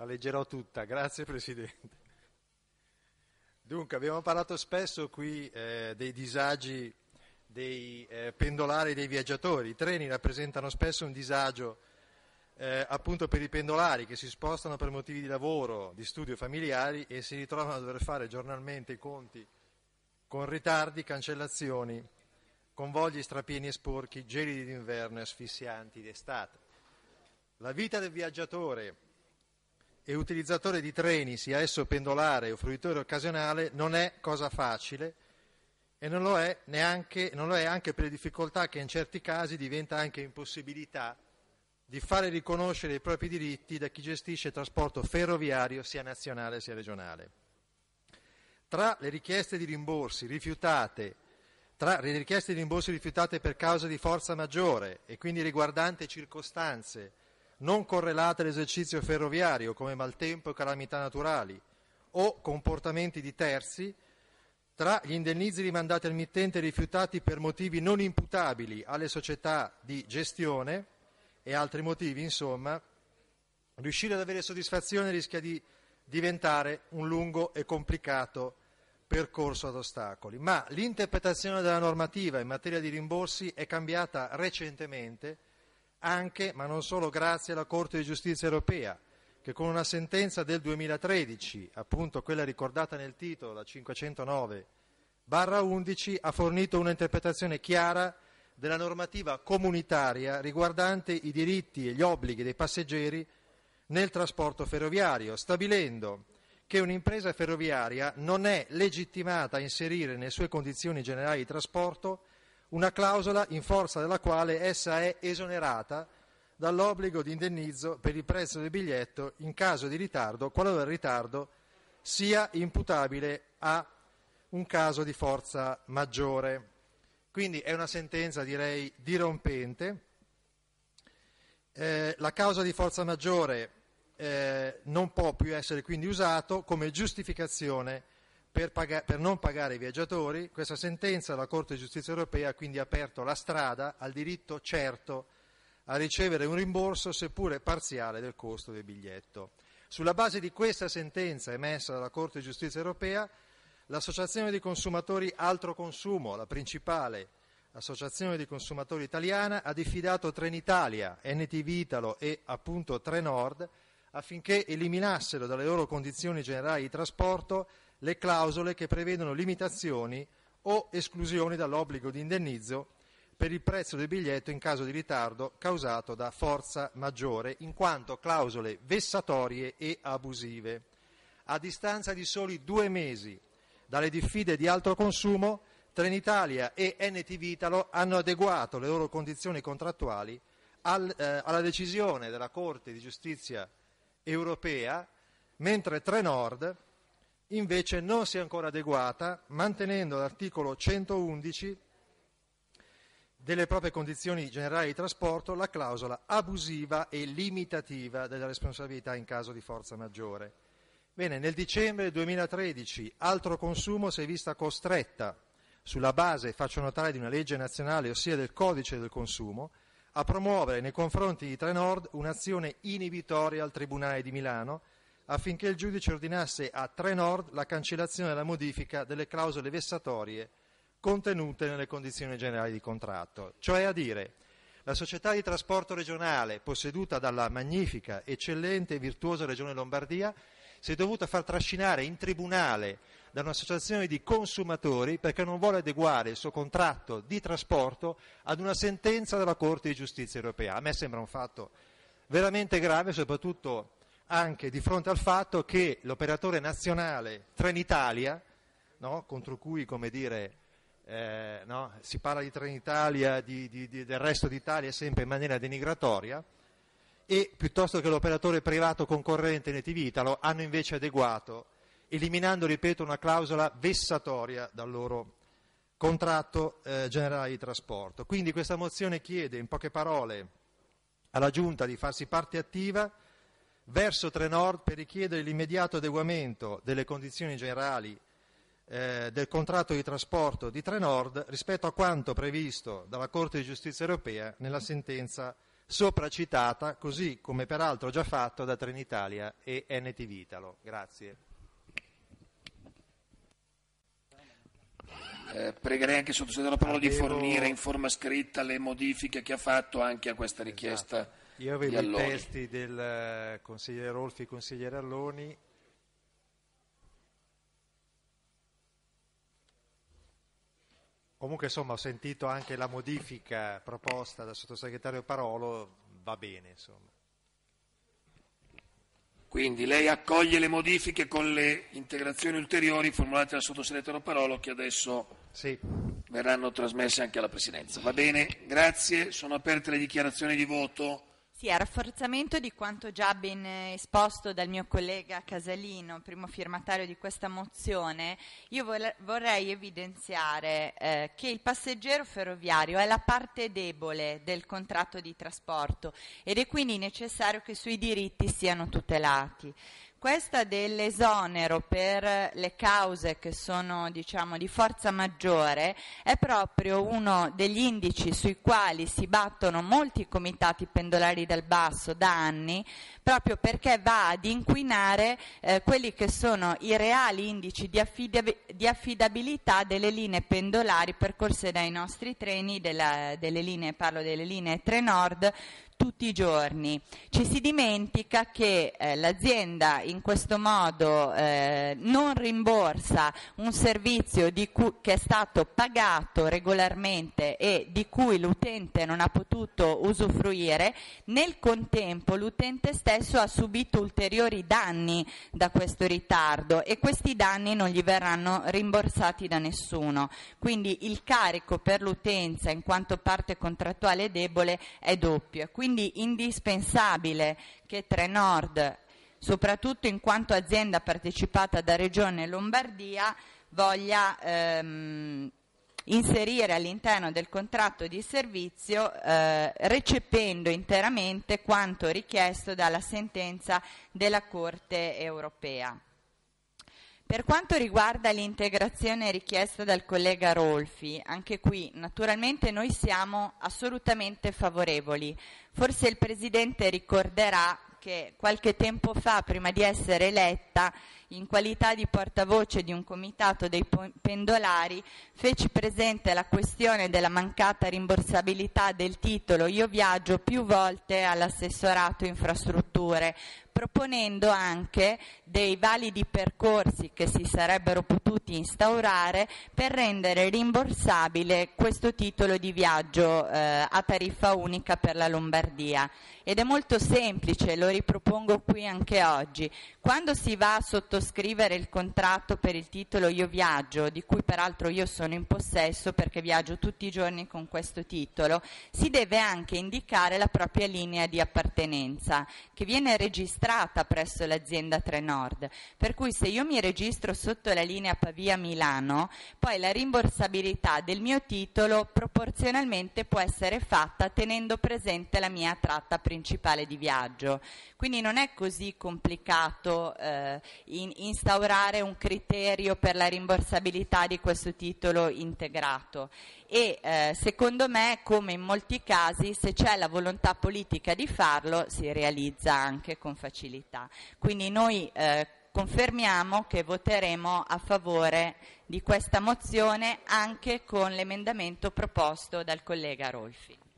La leggerò tutta, grazie Presidente. Dunque, abbiamo parlato spesso qui eh, dei disagi dei eh, pendolari e dei viaggiatori. I treni rappresentano spesso un disagio eh, appunto per i pendolari che si spostano per motivi di lavoro, di studio familiari e si ritrovano a dover fare giornalmente i conti con ritardi, cancellazioni, convogli strapieni e sporchi, gelidi d'inverno e asfissianti d'estate. La vita del viaggiatore e utilizzatore di treni, sia esso pendolare o fruitore occasionale, non è cosa facile e non lo è, neanche, non lo è anche per le difficoltà che in certi casi diventa anche impossibilità di fare riconoscere i propri diritti da chi gestisce il trasporto ferroviario sia nazionale sia regionale. Tra le richieste di rimborsi rifiutate, tra le richieste di rimborsi rifiutate per causa di forza maggiore e quindi riguardante circostanze non correlate all'esercizio ferroviario come maltempo e calamità naturali o comportamenti di terzi tra gli indennizi rimandati al mittente rifiutati per motivi non imputabili alle società di gestione e altri motivi, insomma, riuscire ad avere soddisfazione rischia di diventare un lungo e complicato percorso ad ostacoli. Ma l'interpretazione della normativa in materia di rimborsi è cambiata recentemente anche, ma non solo, grazie alla Corte di giustizia europea, che con una sentenza del 2013, appunto quella ricordata nel titolo, la 509 11, ha fornito un'interpretazione chiara della normativa comunitaria riguardante i diritti e gli obblighi dei passeggeri nel trasporto ferroviario, stabilendo che un'impresa ferroviaria non è legittimata a inserire nelle sue condizioni generali di trasporto una clausola in forza della quale essa è esonerata dall'obbligo di indennizzo per il prezzo del biglietto in caso di ritardo, qualora il ritardo sia imputabile a un caso di forza maggiore. Quindi è una sentenza direi dirompente. Eh, la causa di forza maggiore eh, non può più essere quindi usato come giustificazione per, pag- per, non pagare i viaggiatori, questa sentenza della Corte di giustizia europea ha quindi aperto la strada al diritto certo a ricevere un rimborso, seppure parziale, del costo del biglietto. Sulla base di questa sentenza emessa dalla Corte di giustizia europea, l'Associazione dei consumatori Altro Consumo, la principale associazione di consumatori italiana, ha diffidato Trenitalia, NTV Italo e appunto Trenord affinché eliminassero dalle loro condizioni generali di trasporto le clausole che prevedono limitazioni o esclusioni dall'obbligo di indennizzo per il prezzo del biglietto in caso di ritardo causato da forza maggiore, in quanto clausole vessatorie e abusive. A distanza di soli due mesi dalle diffide di alto consumo, Trenitalia e NTV Italo hanno adeguato le loro condizioni contrattuali al, eh, alla decisione della Corte di giustizia europea, mentre Trenord invece non si è ancora adeguata, mantenendo l'articolo 111 delle proprie condizioni generali di trasporto la clausola abusiva e limitativa della responsabilità in caso di forza maggiore. Bene, nel dicembre 2013 altro consumo si è vista costretta, sulla base, faccio notare, di una legge nazionale, ossia del codice del consumo, a promuovere nei confronti di Trenord un'azione inibitoria al Tribunale di Milano affinché il giudice ordinasse a Trenord la cancellazione e la modifica delle clausole vessatorie contenute nelle condizioni generali di contratto. Cioè a dire, la società di trasporto regionale, posseduta dalla magnifica, eccellente e virtuosa Regione Lombardia, si è dovuta far trascinare in tribunale da un'associazione di consumatori perché non vuole adeguare il suo contratto di trasporto ad una sentenza della Corte di giustizia europea. A me sembra un fatto veramente grave, soprattutto anche di fronte al fatto che l'operatore nazionale Trenitalia, no, contro cui come dire, eh, no, si parla di Trenitalia, di, di, di, del resto d'Italia sempre in maniera denigratoria, e piuttosto che l'operatore privato concorrente Netiv Italo hanno invece adeguato, eliminando, ripeto, una clausola vessatoria dal loro contratto eh, generale di trasporto. Quindi questa mozione chiede in poche parole alla Giunta di farsi parte attiva verso Trenord per richiedere l'immediato adeguamento delle condizioni generali eh, del contratto di trasporto di Trenord rispetto a quanto previsto dalla Corte di giustizia europea nella sentenza sopra citata, così come peraltro già fatto da Trenitalia e NTV Italo. Grazie. Eh, pregherei anche il sottosegretario Parola Avevo... di fornire in forma scritta le modifiche che ha fatto anche a questa richiesta. Esatto io avevo i testi del eh, consigliere Rolfi e consigliere Alloni. Comunque insomma ho sentito anche la modifica proposta dal sottosegretario Parolo, va bene insomma. Quindi lei accoglie le modifiche con le integrazioni ulteriori formulate dal sottosegretario Parolo che adesso sì. verranno trasmesse anche alla Presidenza. Va bene, grazie. Sono aperte le dichiarazioni di voto. Sì, a rafforzamento di quanto già ben eh, esposto dal mio collega Casalino, primo firmatario di questa mozione, io vorrei evidenziare eh, che il passeggero ferroviario è la parte debole del contratto di trasporto ed è quindi necessario che i suoi diritti siano tutelati. Questa dell'esonero per le cause che sono diciamo, di forza maggiore è proprio uno degli indici sui quali si battono molti comitati pendolari dal basso da anni, proprio perché va ad inquinare eh, quelli che sono i reali indici di, affidab- di, affidabilità delle linee pendolari percorse dai nostri treni, della, delle linee, parlo delle linee Trenord, tutti i giorni. Ci si dimentica che eh, l'azienda in questo modo eh, non rimborsa un servizio cui, che è stato pagato regolarmente e di cui l'utente non ha potuto usufruire, nel contempo l'utente stesso ha subito ulteriori danni da questo ritardo e questi danni non gli verranno rimborsati da nessuno. Quindi il carico per l'utenza in quanto parte contrattuale debole è doppio. Quindi quindi indispensabile che Trenord, soprattutto in quanto azienda partecipata da Regione Lombardia, voglia ehm, inserire all'interno del contratto di servizio eh, recependo interamente quanto richiesto dalla sentenza della Corte europea. Per quanto riguarda l'integrazione richiesta dal collega Rolfi, anche qui naturalmente noi siamo assolutamente favorevoli. Forse il Presidente ricorderà che qualche tempo fa, prima di essere eletta, in qualità di portavoce di un comitato dei pendolari, feci presente la questione della mancata rimborsabilità del titolo Io viaggio più volte all'assessorato infrastrutture, proponendo anche dei validi percorsi che si sarebbero potuti instaurare per rendere rimborsabile questo titolo di viaggio eh, a tariffa unica per la Lombardia. Ed è molto semplice, lo ripropongo qui anche oggi. Quando si va a sottoscrivere sottoscrivere il contratto per il titolo Io viaggio, di cui peraltro io sono in possesso perché viaggio tutti i giorni con questo titolo, si deve anche indicare la propria linea di appartenenza che viene registrata presso l'azienda Trenord. Per cui se io mi registro sotto la linea Pavia Milano, poi la rimborsabilità del mio titolo proporzionalmente può essere fatta tenendo presente la mia tratta principale di viaggio. Quindi non è così complicato eh, in instaurare un criterio per la rimborsabilità di questo titolo integrato e eh, secondo me come in molti casi se c'è la volontà politica di farlo si realizza anche con facilità. Quindi noi eh, confermiamo che voteremo a favore di questa mozione anche con l'emendamento proposto dal collega Rolfi.